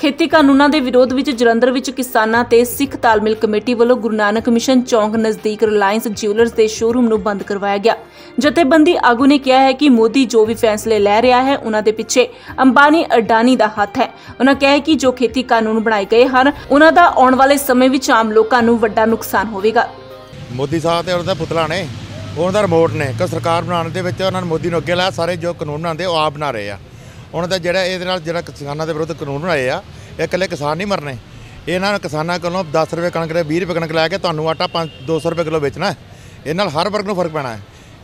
ਖੇਤੀ ਕਾਨੂੰਨਾਂ ਦੇ ਵਿਰੋਧ ਵਿੱਚ ਜਲੰਧਰ ਵਿੱਚ ਕਿਸਾਨਾਂ ਤੇ ਸਿੱਖ ਤਾਲਮਿਲ ਕਮੇਟੀ ਵੱਲੋਂ ਗੁਰੂ ਨਾਨਕ ਮਿਸ਼ਨ ਚੌਂਕ ਨਜ਼ਦੀਕ ਰਿਲਾਇੰਸ ਜਿਊਲਰਸ ਦੇ ਸ਼ੋਰੂਮ ਨੂੰ ਬੰਦ ਕਰਵਾਇਆ ਗਿਆ ਜਥੇਬੰਦੀ ਆਗੂ ਨੇ ਕਿਹਾ ਹੈ ਕਿ ਮੋਦੀ ਜੋ ਵੀ ਫੈਸਲੇ ਲੈ ਰਿਹਾ ਹੈ ਉਹਨਾਂ ਦੇ ਪਿੱਛੇ ਅੰਬਾਨੀ ਅਡਾਨੀ ਦਾ ਹੱਥ ਹੈ ਉਹਨਾਂ ਕਹੇ ਕਿ ਜੋ ਖੇਤੀ ਕਾਨੂੰਨ ਬਣਾਏ ਗਏ ਹਨ ਉਹਨਾਂ ਦਾ ਆਉਣ ਵਾਲੇ ਸਮੇਂ ਵਿੱਚ ਆਮ ਲੋਕਾਂ ਨੂੰ ਵੱਡਾ ਨੁਕਸਾਨ ਹੋਵੇਗਾ ਮੋਦੀ ਸਾਹਿਬ ਤੇ ਉਹਦਾ ਪੁਤਲਾ ਨੇ ਉਹਨਾਂ ਦਾ ਰਿਮੋਟ ਨੇ ਕਿ ਸਰਕਾਰ ਬਣਾਉਣ ਦੇ ਵਿੱਚ ਉਹਨਾਂ ਨੇ ਮੋਦੀ ਨੂੰ ਅੱਗੇ ਲਾਇਆ ਸਾਰੇ ਜੋ ਕਾਨੂੰਨ ਬਣਾਉਂਦੇ ਉਹ ਆਪ ਬਣਾ ਰਹੇ ਆ ਉਹਨਾਂ ਦਾ ਜਿਹੜਾ ਇਹਦੇ ਨਾਲ ਜਿਹੜਾ ਕਿਸਾਨਾਂ ਦੇ ਵਿਰੁੱਧ ਕਾਨੂੰਨ ਬਣਾਏ ਆ ਇਹ ਇਕੱਲੇ ਕਿਸਾਨ ਨਹੀਂ ਮਰਨੇ ਇਹਨਾਂ ਨੂੰ ਕਿਸਾਨਾਂ ਕੋਲੋਂ 10 ਰੁਪਏ ਕਣਕ ਦੇ 20 ਰੁਪਏ ਕਣਕ ਲੈ ਕੇ ਤੁਹਾਨੂੰ ਆਟਾ 200 ਰੁਪਏ ਕਿਲੋ ਵੇਚਣਾ ਇਹ ਨਾਲ ਹਰ ਵਰਗ ਨੂੰ ਫਰਕ ਪੈਣਾ ਹੈ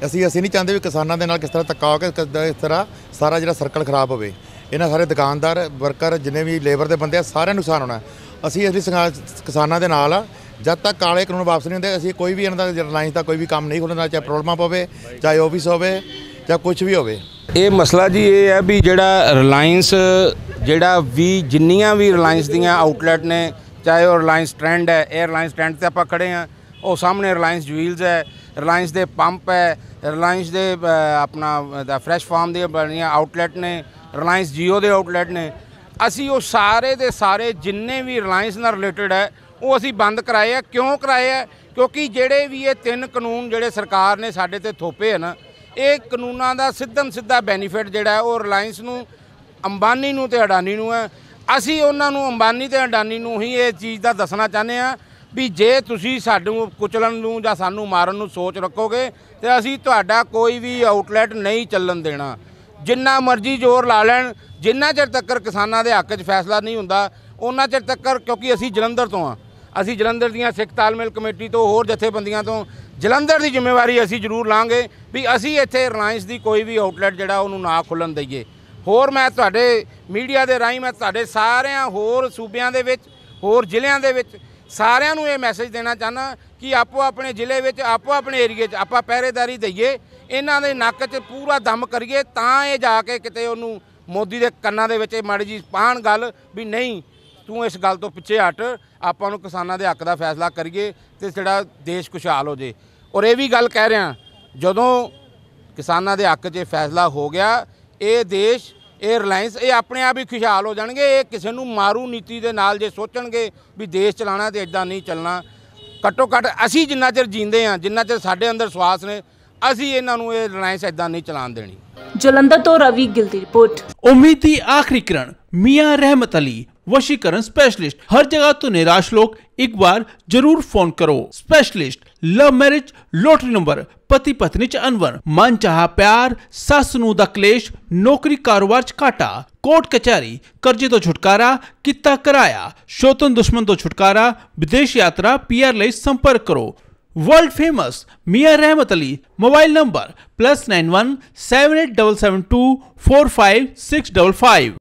ਅਸੀਂ ਅਸੀਂ ਨਹੀਂ ਚਾਹੁੰਦੇ ਵੀ ਕਿਸਾਨਾਂ ਦੇ ਨਾਲ ਕਿਸ ਤਰ੍ਹਾਂ ਧੱਕਾ ਹੋ ਕੇ ਇਸ ਤਰ੍ਹਾਂ ਸਾਰਾ ਜਿਹੜਾ ਸਰਕਲ ਖਰਾਬ ਹੋਵੇ ਇਹਨਾਂ ਸਾਰੇ ਦੁਕਾਨਦਾਰ ਵਰਕਰ ਜਿੰਨੇ ਵੀ ਲੇਬਰ ਦੇ ਬੰਦੇ ਆ ਸਾਰਿਆਂ ਨੂੰ ਨੁਕਸਾਨ ਹੋਣਾ ਅਸੀਂ ਇਸ ਲਈ ਕਿਸਾਨਾਂ ਦੇ ਨਾਲ ਆ ਜਦ ਤੱਕ ਕਾਲੇ ਕਾਨੂੰਨ ਵਾਪਸ ਨਹੀਂ ਹੁੰਦੇ ਅਸੀਂ ਕੋਈ ਵੀ ਇਹਨਾਂ ਦਾ ਰਿਲਾਇੰਸ ਦਾ ਕੋਈ ਵੀ ਕੰਮ ਨਹੀਂ ਖੋਲਣਾ ਚਾਹੇ ਪ੍ਰੋਬਲਮਾਂ ਪਵੇ ਚਾਹੇ ਆਫਿਸ ਹੋਵੇ ਜਾਂ ਕੁਝ ਵੀ ਹੋਵੇ ਇਹ ਮਸਲਾ ਜੀ ਇਹ ਹੈ ਵੀ ਜਿਹੜਾ ਰਿਲਾਇੰਸ ਜਿਹੜਾ ਵੀ ਜਿੰਨੀਆਂ ਵੀ ਰਿਲਾਇੰਸ ਦੀਆਂ ਆਊਟਲੈਟ ਨੇ ਚਾਹੇ ਉਹ ਰਿਲਾਇੰਸ ਟ੍ਰੈਂਡ ਹੈ 에ਅਰਲਾਈਨਸ ਟ੍ਰੈਂਡ ਤੇ ਆਪਾਂ ਖੜੇ ਆ ਉਹ ਸਾਹਮਣੇ ਰਿਲਾਇੰਸ ਜੁਇਲਸ ਹੈ ਰਿਲਾਇੰਸ ਦੇ ਪੰਪ ਹੈ ਰਿਲਾਇੰਸ ਦੇ ਆਪਣਾ ਦਾ ਫਰੈਸ਼ ਫਾਰਮ ਦੇ ਬਣੀਆਂ ਆਊਟਲੈਟ ਨੇ ਰਿਲਾਇੰਸ ਜੀਓ ਦੇ ਆਊਟਲੈਟ ਨੇ ਅਸੀਂ ਉਹ ਸਾਰੇ ਦੇ ਸਾਰੇ ਜਿੰਨੇ ਵੀ ਰਿਲਾਇੰਸ ਨਾਲ ਰਿਲੇਟਡ ਹੈ ਉਹ ਅਸੀਂ ਬੰਦ ਕਰਾਏ ਆ ਕਿਉਂ ਕਰਾਏ ਆ ਕਿਉਂਕਿ ਜਿਹੜੇ ਵੀ ਇਹ ਤਿੰਨ ਕਾਨੂੰਨ ਜਿਹੜੇ ਸਰਕਾਰ ਨੇ ਸਾਡੇ ਤੇ ਥੋਪੇ ਹਨ ਇਹ ਕਾਨੂੰਨਾਂ ਦਾ ਸਿੱਧਮ ਸਿੱਧਾ ਬੈਨੀਫਿਟ ਜਿਹੜਾ ਉਹ ਰਿਲਾਇੰਸ ਨੂੰ ਅੰਬਾਨੀ ਨੂੰ ਤੇ ਅਡਾਨੀ ਨੂੰ ਹੈ ਅਸੀਂ ਉਹਨਾਂ ਨੂੰ ਅੰਬਾਨੀ ਤੇ ਅਡਾਨੀ ਨੂੰ ਹੀ ਇਹ ਚੀਜ਼ ਦਾ ਦੱਸਣਾ ਚਾਹੁੰਦੇ ਆ ਵੀ ਜੇ ਤੁਸੀਂ ਸਾਨੂੰ ਕੁਚਲਣ ਨੂੰ ਜਾਂ ਸਾਨੂੰ ਮਾਰਨ ਨੂੰ ਸੋਚ ਰੱਖੋਗੇ ਤੇ ਅਸੀਂ ਤੁਹਾਡਾ ਕੋਈ ਵੀ ਆਊਟਲੈਟ ਨਹੀਂ ਚੱਲਣ ਦੇਣਾ ਜਿੰਨਾ ਮਰਜ਼ੀ ਜ਼ੋਰ ਲਾ ਲੈਣ ਜਿੰਨਾ ਚਿਰ ਤੱਕ ਕਿਸਾਨਾਂ ਦੇ ਹੱਕ 'ਚ ਫੈਸਲਾ ਨਹੀਂ ਹੁੰਦਾ ਉਹਨਾਂ ਚਿਰ ਤੱਕ ਕਿਉਂਕਿ ਅਸੀਂ ਜਲੰਧਰ ਤੋਂ ਆ ਅਸੀਂ ਜਲੰਧਰ ਦੀਆਂ ਸਿੱਖ ਤਾਲਮੇਲ ਕਮੇਟੀ ਤੋਂ ਹੋਰ ਜਥੇਬੰਦੀਆਂ ਤੋਂ ਜਲੰਧਰ ਦੀ ਜ਼ਿੰਮੇਵਾਰੀ ਅਸੀਂ ਜ਼ਰੂਰ ਲਾਂਗੇ ਵੀ ਅਸੀਂ ਇੱਥੇ ਰਿਲਾਇੰਸ ਦੀ ਕੋਈ ਵੀ ਆਊਟਲੈਟ ਜਿਹੜਾ ਉਹਨੂੰ ਨਾ ਖੁੱਲਣ ਦਈਏ ਹੋਰ ਮੈਂ ਤੁਹਾਡੇ ਮੀਡੀਆ ਦੇ ਰਾਹੀਂ ਮੈਂ ਤੁਹਾਡੇ ਸਾਰਿਆਂ ਹੋਰ ਸੂਬਿਆਂ ਦੇ ਵਿੱਚ ਹੋਰ ਜ਼ਿਲ੍ਹਿਆਂ ਦੇ ਵਿੱਚ ਸਾਰਿਆਂ ਨੂੰ ਇਹ ਮੈਸੇਜ ਦੇਣਾ ਚਾਹਨਾ ਕਿ ਆਪੋ ਆਪਣੇ ਜ਼ਿਲ੍ਹੇ ਵਿੱਚ ਆਪੋ ਆਪਣੇ ਏਰੀਏ 'ਚ ਆਪਾਂ ਪਹਿਰੇਦਾਰੀ ਦਈਏ ਇਹਨਾਂ ਦੇ ਨੱਕ 'ਚ ਪੂਰਾ ਦਮ ਕਰੀਏ ਤਾਂ ਇਹ ਜਾ ਕੇ ਕਿਤੇ ਉਹਨੂੰ ਮੋਦੀ ਦੇ ਕੰਨਾਂ ਦੇ ਵਿੱਚ ਇਹ ਜੀ ਪਾਣ ਗੱਲ ਵੀ ਨਹੀਂ ਤੂੰ ਇਸ ਗੱਲ ਤੋਂ ਪਿੱਛੇ ਹਟ ਆਪਾਂ ਨੂੰ ਕਿਸਾਨਾਂ ਦੇ ਹੱਕ ਦਾ ਫੈਸਲਾ ਕਰੀਏ ਤੇ ਜਿਹੜਾ ਦੇਸ਼ ਖੁਸ਼ਹਾਲ ਹੋ ਜੇ ਔਰ ਇਹ ਵੀ ਗੱਲ ਕਹਿ ਰਿਹਾ ਜਦੋਂ ਕਿਸਾਨਾਂ ਦੇ ਹੱਕ 'ਚ ਫੈਸਲਾ ਹੋ ਗਿਆ ਇਹ ਦੇਸ਼ ਇਹ ਰਿਲਾਇੰਸ ਇਹ ਆਪਣੇ ਆਪ ਹੀ ਖੁਸ਼ਹਾਲ ਹੋ ਜਾਣਗੇ ਇਹ ਕਿਸੇ ਨੂੰ ਮਾਰੂ ਨੀਤੀ ਦੇ ਨਾਲ ਜੇ ਸੋਚਣਗੇ ਵੀ ਦੇਸ਼ ਚਲਾਣਾ ਤੇ ਇਦਾਂ ਨਹੀਂ ਚੱਲਣਾ ਘੱਟੋ ਘੱਟ ਅਸੀਂ ਜਿੰਨਾ ਚਿਰ ਜੀਂਦੇ ਆ ਜਿੰਨਾ ਚਿਰ ਸਾਡੇ ਅੰਦਰ ਸਵਾਸ ਨੇ ਅਸੀਂ ਇਹਨਾਂ ਨੂੰ ਇਹ ਰਿਲਾਇੰਸ ਇਦਾਂ ਨਹੀਂ ਚਲਾਣ ਦੇਣੀ ਜਲੰਧਰ ਤੋਂ ਰਵੀ ਗਿੱਲ ਦੀ ਰਿਪੋਰਟ ਉਮੀਦ ਦੀ ਆਖਰੀ ਕਿਰਨ ਮੀਆਂ ਰਹਿਮਤ ਅਲੀ वशीकरण स्पेशलिस्ट हर जगह तो निराश लोग एक बार जरूर फोन करो specialist love marriage lottery number पति पत्नी च अनवर मन चाह प्यार सस नु क्लेश नौकरी कारोबार च घाटा कोर्ट कचहरी कर्जे तो छुटकारा किता कराया शोतन दुश्मन तो छुटकारा विदेश यात्रा पीआर ਲਈ संपर्क करो world famous Miyan Rahmat Ali mobile number plus nine one seven eight double seven two four five six double five